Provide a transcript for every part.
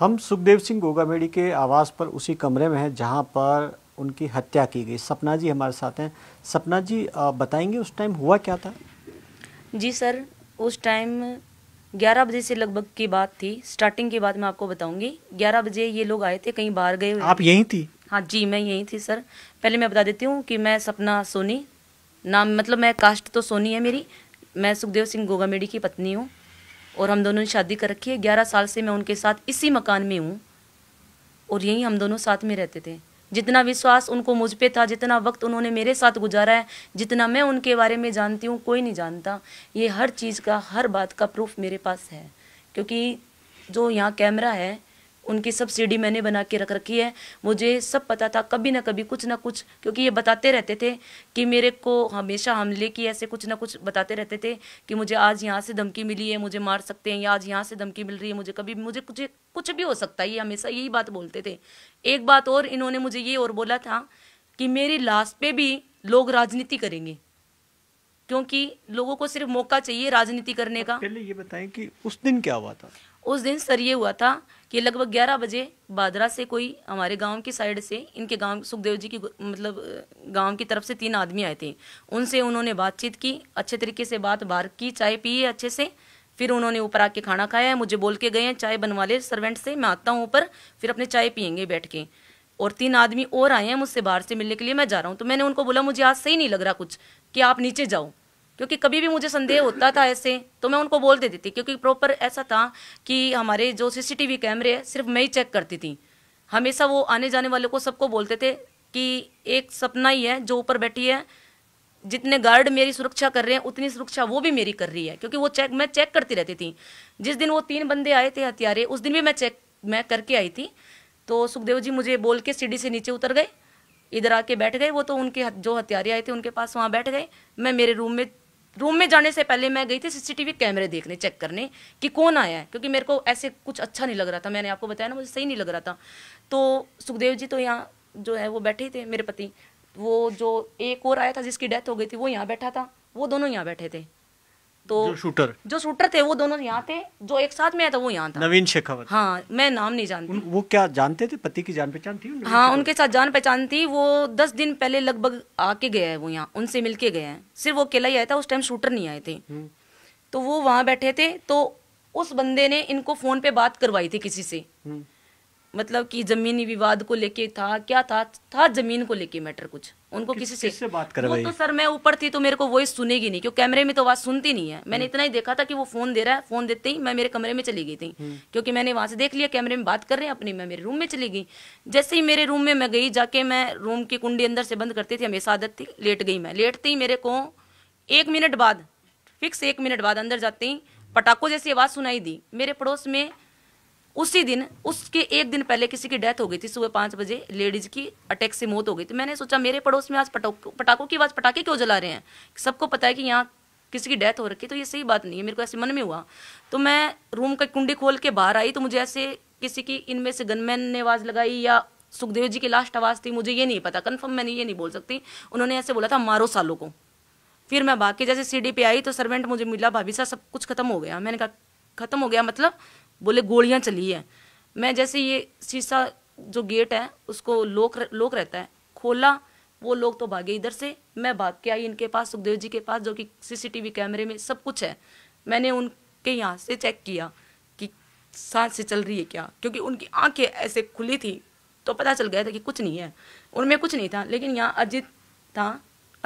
हम सुखदेव सिंह गोगामेड़ी के आवास पर उसी कमरे में हैं जहाँ पर उनकी हत्या की गई सपना जी हमारे साथ हैं सपना जी बताएंगे उस टाइम हुआ क्या था जी सर उस टाइम 11 बजे से लगभग की बात थी स्टार्टिंग की बात मैं आपको बताऊंगी 11 बजे ये लोग आए थे कहीं बाहर गए आप यहीं थी हाँ जी मैं यहीं थी सर पहले मैं बता देती हूँ कि मैं सपना सोनी नाम मतलब मैं कास्ट तो सोनी है मेरी मैं सुखदेव सिंह गोगामेड़ी की पत्नी हूँ और हम दोनों ने शादी कर रखी है ग्यारह साल से मैं उनके साथ इसी मकान में हूँ और यहीं हम दोनों साथ में रहते थे जितना विश्वास उनको मुझ पे था जितना वक्त उन्होंने मेरे साथ गुजारा है जितना मैं उनके बारे में जानती हूँ कोई नहीं जानता ये हर चीज़ का हर बात का प्रूफ मेरे पास है क्योंकि जो यहाँ कैमरा है उनकी सब सीडी मैंने बना के रख रखी है मुझे सब पता था कभी ना कभी कुछ ना कुछ क्योंकि ये बताते रहते थे कि मेरे को हमेशा हमले की ऐसे कुछ ना कुछ बताते रहते थे कि मुझे आज यहाँ से धमकी मिली है मुझे मार सकते हैं या आज यहाँ से धमकी मिल रही है मुझे कभी मुझे कुछ कुछ भी हो सकता है ये हमेशा यही बात बोलते थे एक बात और इन्होंने मुझे ये और बोला था कि मेरी लाश पे भी लोग राजनीति करेंगे क्योंकि लोगों को सिर्फ मौका चाहिए राजनीति करने का पहले ये बताएं कि उस दिन क्या हुआ था उस दिन सर ये हुआ था कि लगभग ग्यारह बजे बादरा से कोई हमारे गांव की साइड से इनके गांव सुखदेव जी की मतलब गांव की तरफ से तीन आदमी आए थे उनसे उन्होंने बातचीत की अच्छे तरीके से बात बार की चाय पिए अच्छे से फिर उन्होंने ऊपर आके खाना खाया है मुझे बोल के गए हैं चाय बनवा ले सर्वेंट से मैं आता हूँ ऊपर फिर अपने चाय पियेंगे बैठ के और तीन आदमी और आए हैं मुझसे बाहर से मिलने के लिए मैं जा रहा हूँ तो मैंने उनको बोला मुझे आज सही नहीं लग रहा कुछ कि आप नीचे जाओ क्योंकि कभी भी मुझे संदेह होता था ऐसे तो मैं उनको बोल देती थी क्योंकि प्रॉपर ऐसा था कि हमारे जो सीसीटीवी कैमरे हैं सिर्फ मैं ही चेक करती थी हमेशा वो आने जाने वाले को सबको बोलते थे कि एक सपना ही है जो ऊपर बैठी है जितने गार्ड मेरी सुरक्षा कर रहे हैं उतनी सुरक्षा वो भी मेरी कर रही है क्योंकि वो चेक मैं चेक करती रहती थी जिस दिन वो तीन बंदे आए थे हथियारे उस दिन भी मैं चेक मैं करके आई थी तो सुखदेव जी मुझे बोल के सीढ़ी से नीचे उतर गए इधर आके बैठ गए वो तो उनके जो हथियारे आए थे उनके पास वहाँ बैठ गए मैं मेरे रूम में रूम में जाने से पहले मैं गई थी सीसीटीवी कैमरे देखने चेक करने कि कौन आया है क्योंकि मेरे को ऐसे कुछ अच्छा नहीं लग रहा था मैंने आपको बताया ना मुझे सही नहीं लग रहा था तो सुखदेव जी तो यहाँ जो है वो बैठे थे मेरे पति वो जो एक और आया था जिसकी डेथ हो गई थी वो यहाँ बैठा था वो दोनों यहाँ बैठे थे तो जो शूटर जो शूटर थे वो दोनों यहाँ थे जो एक साथ में आया था वो यहाँ था नवीन शेखावत हाँ मैं नाम नहीं जानती वो क्या जानते थे पति की जान पहचान थी हाँ उनके साथ जान पहचान थी वो दस दिन पहले लगभग आके गया है वो यहाँ उनसे मिलके गए हैं सिर्फ वो अकेला ही आया था उस टाइम शूटर नहीं आए थे हम्म। तो वो वहाँ बैठे थे तो उस बंदे ने इनको फोन पे बात करवाई थी किसी से हम्म। मतलब कि जमीनी विवाद को लेके था क्या था था जमीन को लेके मैटर कुछ उनको किस, किसी से, से बात कर वो तो सर मैं ऊपर थी तो मेरे को वॉइस सुनेगी नहीं क्योंकि कैमरे में तो आवाज सुनती नहीं है मैंने हम्म। इतना ही देखा था कि वो फोन दे रहा है फोन देते ही मैं मेरे कमरे में चली गई थी हम्म। क्योंकि मैंने वहां से देख लिया कैमरे में बात कर रहे हैं अपनी मैं मेरे रूम में चली गई जैसे ही मेरे रूम में मैं गई जाके मैं रूम की कुंडी अंदर से बंद करती थी हमेशा आदत थी लेट गई मैं लेटते ही मेरे को एक मिनट बाद फिक्स एक मिनट बाद अंदर जाते ही पटाखों जैसी आवाज सुनाई दी मेरे पड़ोस में उसी दिन उसके एक दिन पहले किसी की डेथ हो गई थी सुबह पांच बजे लेडीज की अटैक से मौत हो गई थी मैंने सोचा मेरे पड़ोस में आज पटाखों की आवाज़ पटाखे क्यों जला रहे हैं सबको पता है कि यहाँ किसी की डेथ हो रखी तो ये सही बात नहीं है मेरे को ऐसे मन में हुआ तो मैं रूम का कुंडी खोल के बाहर आई तो मुझे ऐसे किसी की इनमें से गनमैन ने आवाज़ लगाई या सुखदेव जी की लास्ट आवाज़ थी मुझे ये नहीं पता कन्फर्म मैंने ये नहीं बोल सकती उन्होंने ऐसे बोला था मारो सालों को फिर मैं बाकी जैसे सीडी पे आई तो सर्वेंट मुझे मिला भाभी साहब सब कुछ खत्म हो गया मैंने कहा खत्म हो गया मतलब बोले गोलियां चली है मैं जैसे ये शीशा जो गेट है उसको लोक लोक रहता है खोला वो लोग तो भागे इधर से मैं भाग के आई इनके पास सुखदेव जी के पास जो कि सीसीटीवी कैमरे में सब कुछ है मैंने उनके यहाँ से चेक किया कि सांस से चल रही है क्या क्योंकि उनकी आंखें ऐसे खुली थी तो पता चल गया था कि कुछ नहीं है उनमें कुछ नहीं था लेकिन यहाँ अजीत था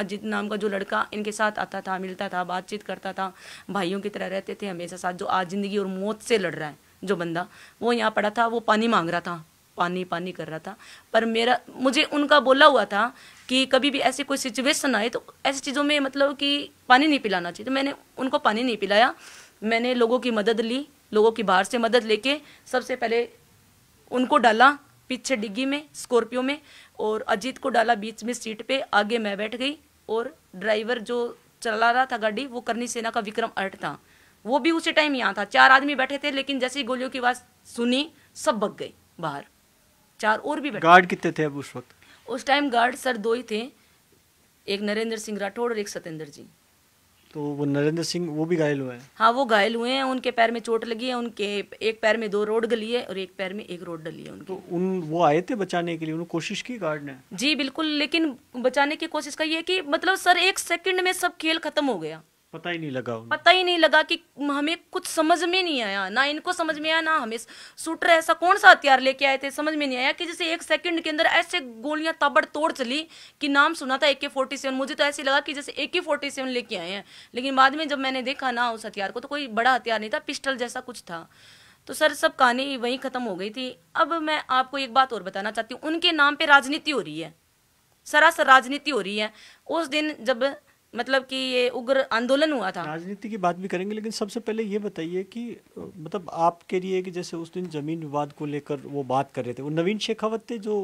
अजीत नाम का जो लड़का इनके साथ आता था मिलता था बातचीत करता था भाइयों की तरह रहते थे हमेशा साथ जो आज ज़िंदगी और मौत से लड़ रहा है जो बंदा वो यहाँ पड़ा था वो पानी मांग रहा था पानी पानी कर रहा था पर मेरा मुझे उनका बोला हुआ था कि कभी भी ऐसी कोई सिचुएशन आए तो ऐसी चीज़ों में मतलब कि पानी नहीं पिलाना चाहिए तो मैंने उनको पानी नहीं पिलाया मैंने लोगों की मदद ली लोगों की बाहर से मदद लेके सबसे पहले उनको डाला पीछे डिग्गी में स्कॉर्पियो में और अजीत को डाला बीच में सीट पे आगे मैं बैठ गई और ड्राइवर जो चला रहा था गाड़ी वो करनी सेना का विक्रम अर्ट था वो भी उसी टाइम यहाँ था चार आदमी बैठे थे लेकिन जैसे ही गोलियों की आवाज सुनी सब बग गए बाहर चार और भी बैठे गार्ड कितने थे अब उस वक्त उस टाइम गार्ड सर दो ही थे एक नरेंद्र सिंह राठौड़ और एक सत्येंद्र जी तो वो नरेंद्र सिंह वो भी घायल हुए हैं हाँ वो घायल हुए हैं उनके पैर में चोट लगी है उनके एक पैर में दो रोड गली है और एक पैर में एक रोड डली है उनकी तो उन वो आए थे बचाने के लिए उन्होंने कोशिश की गार्ड ने जी बिल्कुल लेकिन बचाने की कोशिश का ये कि मतलब सर एक सेकंड में सब खेल खत्म हो गया पता ही नहीं लगा उन्हें। पता ही नहीं लगा कि हमें कुछ समझ में नहीं आया ना इनको समझ में आया ना हमें शूटर ऐसा कौन सा हथियार लेके आए थे समझ में नहीं आया कि जैसे एक सेकंड के अंदर ऐसे गोलियां ताबड़ तोड़ चली कि नाम सुना था ए के फोर्टी सेवन मुझे तो ऐसे लगा कि जैसे ए के फोर्टी सेवन लेके आए हैं लेकिन बाद में जब मैंने देखा ना उस हथियार को तो कोई बड़ा हथियार नहीं था पिस्टल जैसा कुछ था तो सर सब कहानी वही ख़त्म हो गई थी अब मैं आपको एक बात और बताना चाहती हूँ उनके नाम पर राजनीति हो रही है सरासर राजनीति हो रही है उस दिन जब मतलब कि ये उग्र आंदोलन हुआ था राजनीति की बात भी करेंगे लेकिन सबसे पहले ये बताइए कि मतलब आपके लिए कि जैसे उस दिन जमीन विवाद को लेकर वो बात कर रहे थे वो नवीन शेखावत थे जो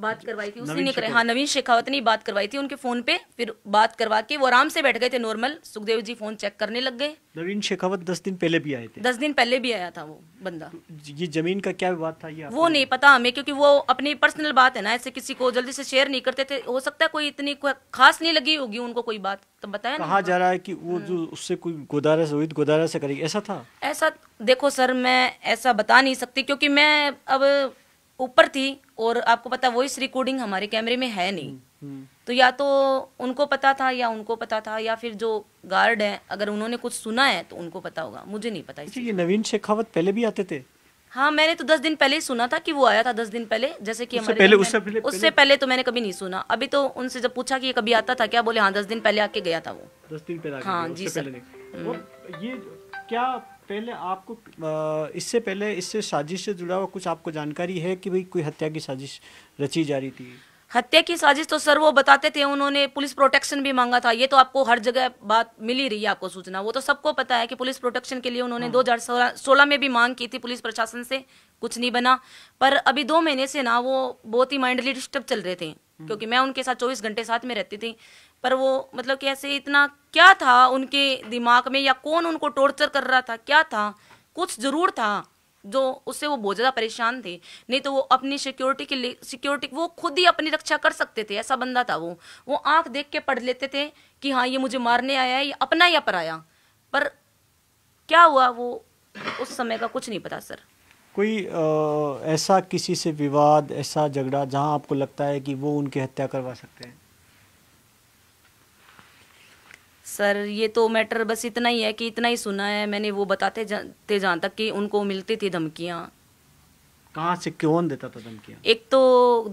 बात करवाई थी उसी ने करे हाँ नवीन शेखावत ने बात करवाई थी उनके फोन पे फिर बात करवा के वो आराम से बैठ गए थे normal Sukhdev ji phone check करने लग गए नवीन शेखावत दस दिन पहले भी आए थे दस दिन पहले भी आया था वो बंदा ये जमीन का क्या विवाद था ये वो नहीं पता हमें क्योंकि वो अपनी पर्सनल बात है ना ऐसे किसी को जल्दी से शेयर नहीं करते थे हो सकता है कोई इतनी खास नहीं लगी होगी उनको कोई बात तो बताया कहा जा रहा है कि वो हम्म। जो उससे कोई गोदारा से रोहित गोदारा से करेगी ऐसा था ऐसा देखो सर मैं ऐसा बता नहीं सकती क्योंकि मैं अब ऊपर थी और आपको पता वॉइस रिकॉर्डिंग हमारे कैमरे में है नहीं हम्म, हम्म। तो या तो उनको पता था या उनको पता था या फिर जो गार्ड है अगर उन्होंने कुछ सुना है तो उनको पता होगा मुझे नहीं पता अच्छा, ये नवीन शेखावत पहले भी आते थे हाँ मैंने तो दस दिन पहले ही सुना था कि वो आया था दस दिन पहले जैसे कि उससे पहले उससे पहले उससे पहले, पहले तो मैंने कभी नहीं सुना अभी तो उनसे जब पूछा कि ये कभी आता था क्या बोले हाँ दस दिन पहले आके गया था वो दस दिन पहले हाँ जी सर हम्म। ये क्या पहले आपको इससे पहले इससे साजिश से जुड़ा हुआ कुछ आपको जानकारी है कि भाई कोई हत्या की साजिश रची जा रही थी हत्या की साजिश तो सर वो बताते थे उन्होंने पुलिस प्रोटेक्शन भी मांगा था ये तो आपको हर जगह बात मिली रही है आपको सूचना वो तो सबको पता है कि पुलिस प्रोटेक्शन के लिए उन्होंने हाँ। दो हजार सोलह में भी मांग की थी पुलिस प्रशासन से कुछ नहीं बना पर अभी दो महीने से ना वो बहुत ही माइंडली डिस्टर्ब चल रहे थे हम्म। क्योंकि मैं उनके साथ चौबीस घंटे साथ में रहती थी पर वो मतलब कि ऐसे इतना क्या था उनके दिमाग में या कौन उनको टॉर्चर कर रहा था क्या था कुछ जरूर था जो उससे वो बहुत ज़्यादा परेशान थे नहीं तो वो अपनी सिक्योरिटी के लिए सिक्योरिटी वो खुद ही अपनी रक्षा कर सकते थे ऐसा बंदा था वो वो आंख देख के पढ़ लेते थे कि हाँ ये मुझे मारने आया है ये अपना या पराया पर क्या हुआ वो उस समय का कुछ नहीं पता सर कोई आ, ऐसा किसी से विवाद ऐसा झगड़ा जहाँ आपको लगता है कि वो उनकी हत्या करवा सकते हैं सर ये तो मैटर बस इतना ही है कि इतना ही सुना है मैंने वो बताते जाते जहाँ तक कि उनको मिलती थी धमकियाँ कहाँ से क्यों देता था धमकियाँ एक तो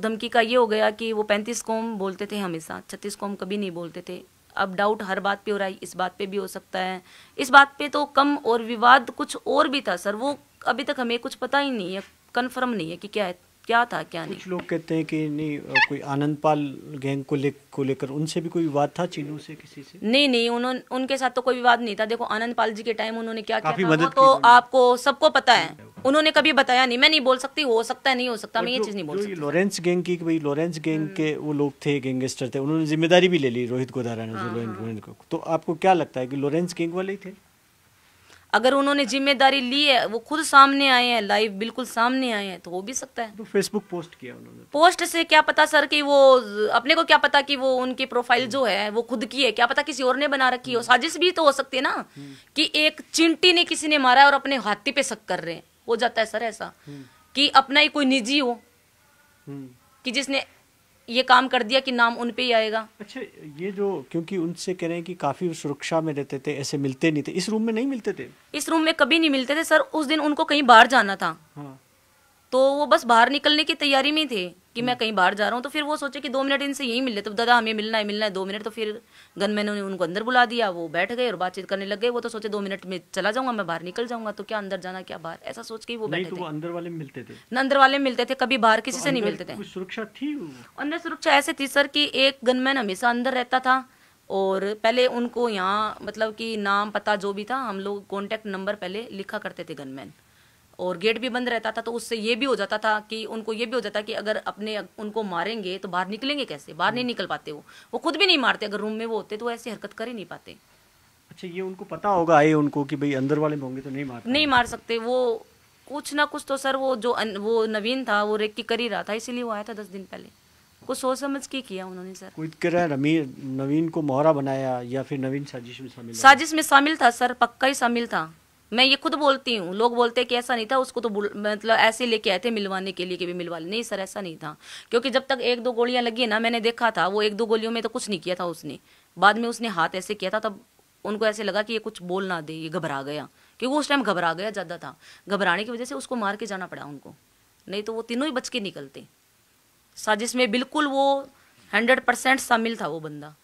धमकी का ये हो गया कि वो पैंतीस कौम बोलते थे हमेशा छत्तीस कौम कभी नहीं बोलते थे अब डाउट हर बात पे हो रहा है इस बात पे भी हो सकता है इस बात पे तो कम और विवाद कुछ और भी था सर वो अभी तक हमें कुछ पता ही नहीं है कन्फर्म नहीं है कि क्या है क्या था क्या नहीं कुछ लोग कहते हैं कि नहीं कोई आनंद पाल गैंग को ले को लेकर उनसे भी कोई विवाद था चीनू से किसी से नहीं नहीं उन्होंने उनके साथ तो कोई विवाद नहीं था देखो आनंद पाल जी के टाइम उन्होंने क्या किया था, तो आपको सबको पता है उन्होंने कभी बताया नहीं मैं नहीं बोल सकती हो सकता है नहीं हो सकता मैं ये चीज नहीं बोल सकती लॉरेंस गैंग की भाई लॉरेंस गैंग हम्म। के वो लोग थे गैंगस्टर थे उन्होंने जिम्मेदारी भी ले ली रोहित गोदारा ने हाँ, हाँ। तो आपको क्या लगता है कि लॉरेंस गैंग वाले ही थे अगर उन्होंने जिम्मेदारी ली है वो खुद सामने आए हैं लाइव बिल्कुल सामने आए हैं तो हो भी सकता है तो फेसबुक पोस्ट किया उन्होंने पोस्ट से क्या पता सर कि वो अपने को क्या पता कि वो उनकी प्रोफाइल जो है वो खुद की है क्या पता किसी और ने बना रखी हो हम्म। साजिश भी तो हो सकती है ना हम्म। कि एक चिंटी ने किसी ने मारा और अपने हाथी पे शक कर रहे हैं हो जाता है सर ऐसा हम्म। कि अपना ही कोई निजी हो कि जिसने ये काम कर दिया कि नाम उन पे ही आएगा अच्छा ये जो क्योंकि उनसे कह रहे हैं कि काफी सुरक्षा में रहते थे ऐसे मिलते नहीं थे इस रूम में नहीं मिलते थे इस रूम में कभी नहीं मिलते थे सर उस दिन उनको कहीं बाहर जाना था हाँ। तो वो बस बाहर निकलने की तैयारी में थे कि मैं कहीं बाहर जा रहा हूँ तो फिर वो सोचे कि दो मिनट इनसे यहीं मिले तो दादा हमें मिलना है मिलना है दो मिनट तो फिर गनमैन ने उनको अंदर बुला दिया वो बैठ गए और बातचीत करने लग गए वो तो सोचे दो मिनट में चला जाऊंगा मैं बाहर निकल जाऊंगा तो क्या अंदर जाना क्या बाहर ऐसा सोच के वो बैठे तो थे अंदर वाले मिलते थे ना अंदर वाले मिलते थे कभी बाहर किसी तो से नहीं मिलते थे सुरक्षा थी अंदर सुरक्षा ऐसे थी सर की एक गनमैन हमेशा अंदर रहता था और पहले उनको यहाँ मतलब कि नाम पता जो भी था हम लोग कॉन्टेक्ट नंबर पहले लिखा करते थे गनमैन और गेट भी बंद रहता था तो उससे ये भी हो जाता था कि उनको ये भी हो जाता कि अगर अपने उनको मारेंगे तो बाहर निकलेंगे कैसे बाहर नहीं निकल पाते वो वो खुद भी नहीं मारते अगर रूम में वो होते तो ऐसी हरकत कर ही नहीं पाते अच्छा ये उनको पता होगा आए उनको कि भाई अंदर वाले होंगे तो नहीं मार नहीं मार सकते वो कुछ ना कुछ तो सर वो जो वो नवीन था वो रेक की कर ही रहा था इसीलिए वो आया था दस दिन पहले कुछ सोच समझ के किया उन्होंने सर कोई कह है नवीन को मोहरा बनाया या फिर नवीन साजिश में शामिल साजिश में शामिल था सर पक्का ही शामिल था मैं ये खुद बोलती हूँ लोग बोलते हैं कि ऐसा नहीं था उसको तो मतलब ऐसे लेके आए थे मिलवाने के लिए कि भी मिलवा नहीं सर ऐसा नहीं था क्योंकि जब तक एक दो गोलियां लगी ना मैंने देखा था वो एक दो गोलियों में तो कुछ नहीं किया था उसने बाद में उसने हाथ ऐसे किया था तब उनको ऐसे लगा कि ये कुछ बोल ना दे ये घबरा गया क्योंकि उस टाइम घबरा गया ज़्यादा था घबराने की वजह से उसको मार के जाना पड़ा उनको नहीं तो वो तीनों ही बच के निकलते साजिश में बिल्कुल वो हंड्रेड परसेंट शामिल था वो बंदा